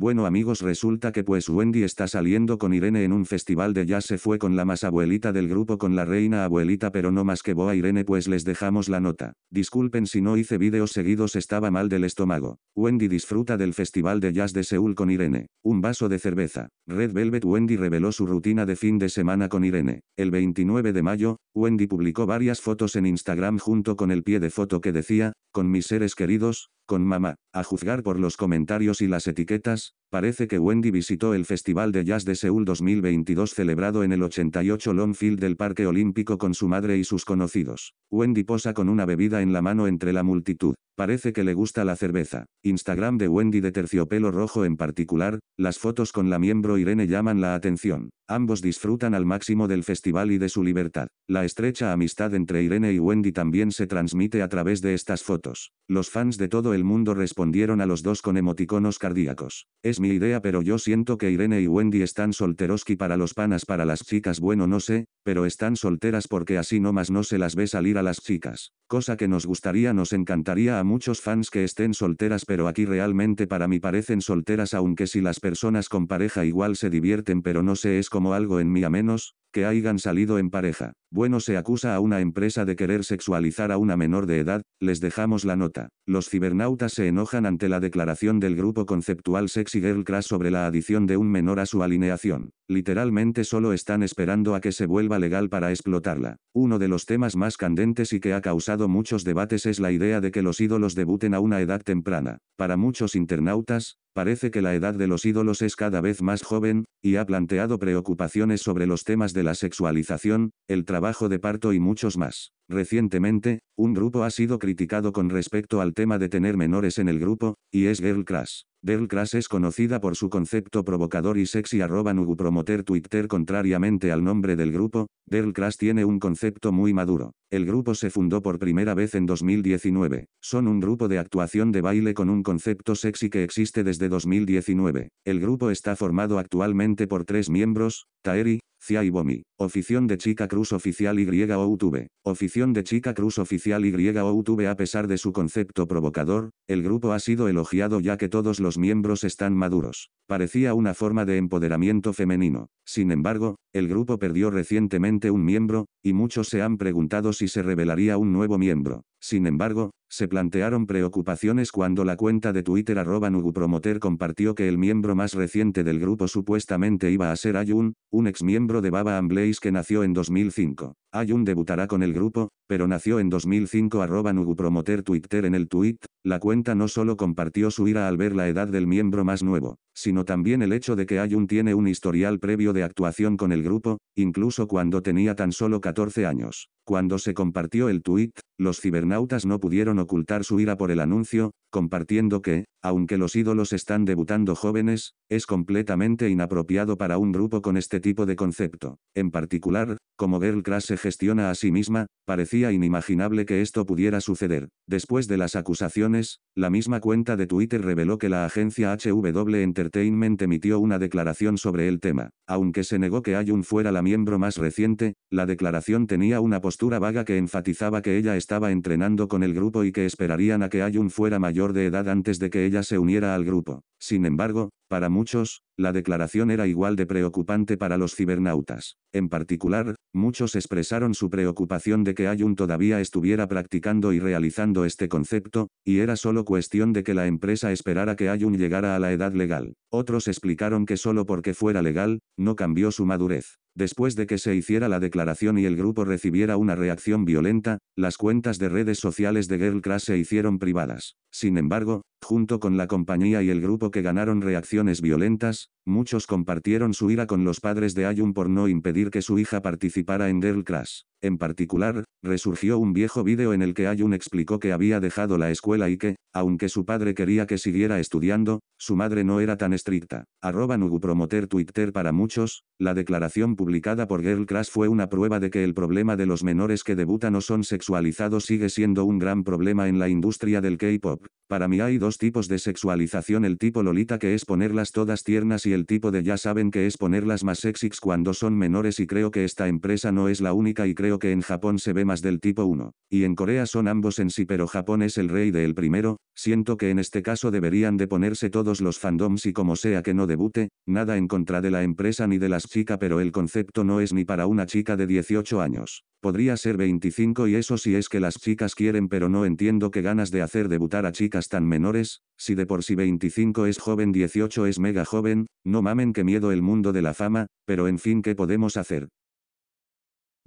Bueno amigos resulta que pues Wendy está saliendo con Irene en un festival de jazz se fue con la más abuelita del grupo con la reina abuelita pero no más que a Irene pues les dejamos la nota. Disculpen si no hice videos seguidos estaba mal del estómago. Wendy disfruta del festival de jazz de Seúl con Irene. Un vaso de cerveza. Red Velvet Wendy reveló su rutina de fin de semana con Irene. El 29 de mayo, Wendy publicó varias fotos en Instagram junto con el pie de foto que decía, con mis seres queridos, con mamá, a juzgar por los comentarios y las etiquetas, Parece que Wendy visitó el Festival de Jazz de Seúl 2022 celebrado en el 88 Longfield del Parque Olímpico con su madre y sus conocidos. Wendy posa con una bebida en la mano entre la multitud. Parece que le gusta la cerveza. Instagram de Wendy de terciopelo rojo en particular, las fotos con la miembro Irene llaman la atención. Ambos disfrutan al máximo del festival y de su libertad. La estrecha amistad entre Irene y Wendy también se transmite a través de estas fotos. Los fans de todo el mundo respondieron a los dos con emoticonos cardíacos. Es mi idea pero yo siento que Irene y Wendy están solteroski para los panas para las chicas bueno no sé, pero están solteras porque así nomás no se las ve salir a las chicas. Cosa que nos gustaría nos encantaría a muchos fans que estén solteras pero aquí realmente para mí parecen solteras aunque si las personas con pareja igual se divierten pero no sé es como algo en mí a menos, que hayan salido en pareja. Bueno se acusa a una empresa de querer sexualizar a una menor de edad, les dejamos la nota. Los cibernautas se enojan ante la declaración del grupo conceptual Sexy Girl Crash sobre la adición de un menor a su alineación. Literalmente solo están esperando a que se vuelva legal para explotarla. Uno de los temas más candentes y que ha causado muchos debates es la idea de que los ídolos debuten a una edad temprana. Para muchos internautas, Parece que la edad de los ídolos es cada vez más joven, y ha planteado preocupaciones sobre los temas de la sexualización, el trabajo trabajo de parto y muchos más. Recientemente, un grupo ha sido criticado con respecto al tema de tener menores en el grupo, y es Girl Crush. Girl Crush es conocida por su concepto provocador y sexy arroba nugu promoter Twitter contrariamente al nombre del grupo, Girl Crush tiene un concepto muy maduro. El grupo se fundó por primera vez en 2019. Son un grupo de actuación de baile con un concepto sexy que existe desde 2019. El grupo está formado actualmente por tres miembros, Taeri, Cia y Bomi. Ofición de Chica Cruz Oficial y YouTube. Ofición de Chica Cruz oficial YOUTube a pesar de su concepto provocador, el grupo ha sido elogiado ya que todos los miembros están maduros. Parecía una forma de empoderamiento femenino. Sin embargo, el grupo perdió recientemente un miembro, y muchos se han preguntado si se revelaría un nuevo miembro. Sin embargo, se plantearon preocupaciones cuando la cuenta de Twitter arroba Promoter compartió que el miembro más reciente del grupo supuestamente iba a ser Ayun, un exmiembro de Baba and que nació en 2005. Ayun debutará con el grupo, pero nació en 2005 arroba Promoter Twitter en el tweet, la cuenta no solo compartió su ira al ver la edad del miembro más nuevo, sino también el hecho de que Ayun tiene un historial previo de actuación con el grupo, incluso cuando tenía tan solo 14 años. Cuando se compartió el tuit, los cibernautas no pudieron ocultar su ira por el anuncio, compartiendo que, aunque los ídolos están debutando jóvenes, es completamente inapropiado para un grupo con este tipo de concepto. En particular, como Girl Crash se gestiona a sí misma, parecía inimaginable que esto pudiera suceder. Después de las acusaciones, la misma cuenta de Twitter reveló que la agencia HW Entertainment emitió una declaración sobre el tema. Aunque se negó que Ayun fuera la miembro más reciente, la declaración tenía una postura vaga que enfatizaba que ella estaba estaba entrenando con el grupo y que esperarían a que Ayun fuera mayor de edad antes de que ella se uniera al grupo. Sin embargo, para muchos, la declaración era igual de preocupante para los cibernautas. En particular, muchos expresaron su preocupación de que Ayun todavía estuviera practicando y realizando este concepto, y era solo cuestión de que la empresa esperara que Ayun llegara a la edad legal. Otros explicaron que solo porque fuera legal, no cambió su madurez. Después de que se hiciera la declaración y el grupo recibiera una reacción violenta, las cuentas de redes sociales de Girl se hicieron privadas. Sin embargo, Junto con la compañía y el grupo que ganaron reacciones violentas, muchos compartieron su ira con los padres de Ayun por no impedir que su hija participara en Girl Crash. En particular, resurgió un viejo vídeo en el que Ayun explicó que había dejado la escuela y que, aunque su padre quería que siguiera estudiando, su madre no era tan estricta. Arroba Promoter Twitter para muchos, la declaración publicada por Girl Crash fue una prueba de que el problema de los menores que debutan o son sexualizados sigue siendo un gran problema en la industria del K-pop. Para mí hay dos tipos de sexualización el tipo Lolita que es ponerlas todas tiernas y el tipo de ya saben que es ponerlas más sexys cuando son menores y creo que esta empresa no es la única y creo que en Japón se ve más del tipo 1, y en Corea son ambos en sí pero Japón es el rey del primero, siento que en este caso deberían de ponerse todos los fandoms y como sea que no debute, nada en contra de la empresa ni de las chicas pero el concepto no es ni para una chica de 18 años podría ser 25 y eso si es que las chicas quieren pero no entiendo qué ganas de hacer debutar a chicas tan menores si de por si 25 es joven 18 es mega joven, no mamen que miedo el mundo de la fama, pero en fin ¿qué podemos hacer?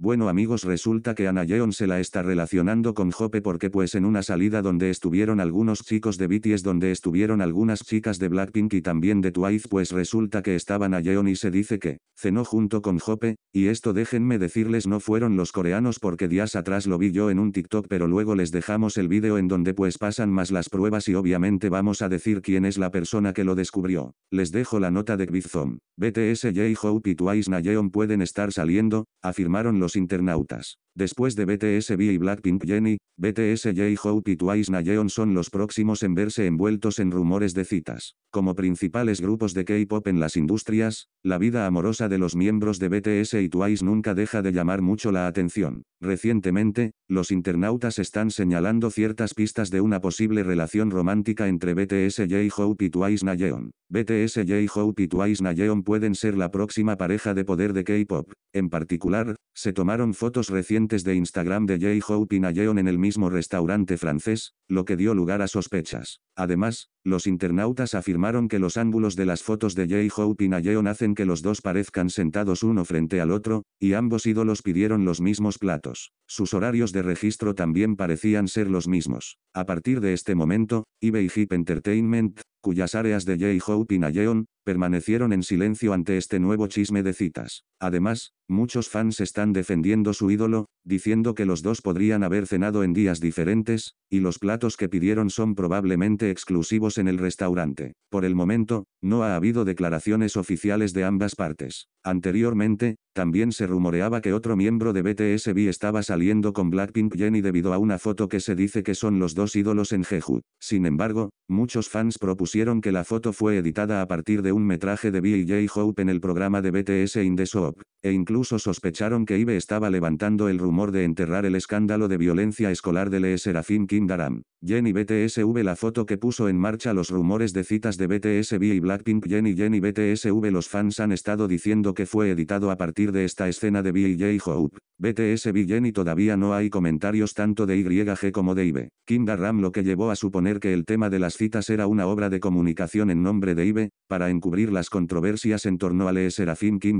Bueno amigos resulta que Yeon se la está relacionando con Jope porque pues en una salida donde estuvieron algunos chicos de BTS donde estuvieron algunas chicas de Blackpink y también de Twice pues resulta que estaban Yeon y se dice que, cenó junto con Jope, y esto déjenme decirles no fueron los coreanos porque días atrás lo vi yo en un TikTok pero luego les dejamos el vídeo en donde pues pasan más las pruebas y obviamente vamos a decir quién es la persona que lo descubrió. Les dejo la nota de Kvizom. BTS J-Hope y Twice Nayeon pueden estar saliendo, afirmaron los los internautas. Después de BTS y Blackpink Jenny, BTS J-Hope y Twice Nayeon son los próximos en verse envueltos en rumores de citas. Como principales grupos de K-pop en las industrias, la vida amorosa de los miembros de BTS y Twice nunca deja de llamar mucho la atención. Recientemente, los internautas están señalando ciertas pistas de una posible relación romántica entre BTS J-Hope y Twice Nayeon. BTS J-Hope y Twice Nayeon pueden ser la próxima pareja de poder de K-pop. En particular, se tomaron fotos recientes de Instagram de Jay hope y Nayeon en el mismo restaurante francés, lo que dio lugar a sospechas. Además, los internautas afirmaron que los ángulos de las fotos de J-Hope y Nayeon hacen que los dos parezcan sentados uno frente al otro, y ambos ídolos pidieron los mismos platos. Sus horarios de registro también parecían ser los mismos. A partir de este momento, eBay Hip Entertainment, cuyas áreas de J-Hope y Nayeon, permanecieron en silencio ante este nuevo chisme de citas. Además, muchos fans están defendiendo su ídolo, diciendo que los dos podrían haber cenado en días diferentes, y los platos que pidieron son probablemente exclusivos en el restaurante. Por el momento, no ha habido declaraciones oficiales de ambas partes. Anteriormente, también se rumoreaba que otro miembro de BTSB estaba saliendo con Blackpink Jenny debido a una foto que se dice que son los dos ídolos en Jeju. Sin embargo, muchos fans propusieron que la foto fue editada a partir de un metraje de B.J. Hope en el programa de BTS In The Soap, e incluso sospecharon que Ibe estaba levantando el rumor de enterrar el escándalo de violencia escolar de Lee Serafim Kim Daram. Jenny BTSV la foto que puso en marcha a los rumores de citas de BTSB y Blackpink Jenny Jenny BTSV los fans han estado diciendo que fue editado a partir de esta escena de j Hope, BTSB Jenny todavía no hay comentarios tanto de YG como de IBE, Kim Garram lo que llevó a suponer que el tema de las citas era una obra de comunicación en nombre de IBE, para encubrir las controversias en torno a Lee Serafín Kim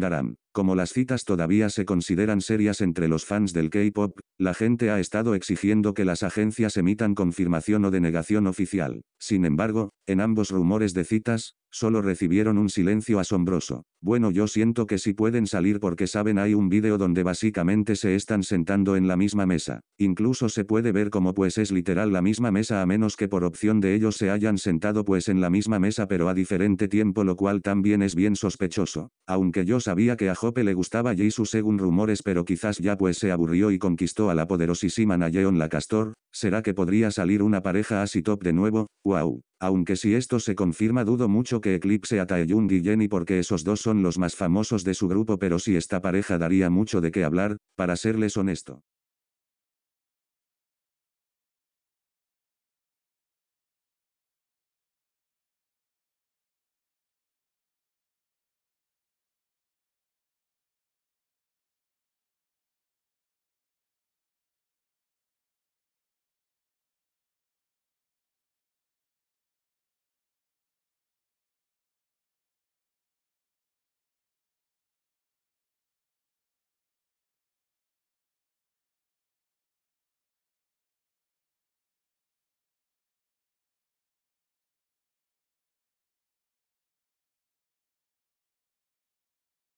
como las citas todavía se consideran serias entre los fans del K-Pop, la gente ha estado exigiendo que las agencias emitan confirmación o denegación oficial. Sin embargo, en ambos rumores de citas, solo recibieron un silencio asombroso. Bueno yo siento que si sí pueden salir porque saben hay un vídeo donde básicamente se están sentando en la misma mesa. Incluso se puede ver como pues es literal la misma mesa a menos que por opción de ellos se hayan sentado pues en la misma mesa pero a diferente tiempo lo cual también es bien sospechoso. Aunque yo sabía que a Jope le gustaba Jisoo según rumores pero quizás ya pues se aburrió y conquistó a la poderosísima Nayeon la Castor, ¿será que podría salir una pareja así top de nuevo? ¡Wow! Aunque si esto se confirma dudo mucho que eclipse a Taeyung y Jenny porque esos dos son los más famosos de su grupo pero si esta pareja daría mucho de qué hablar, para serles honesto.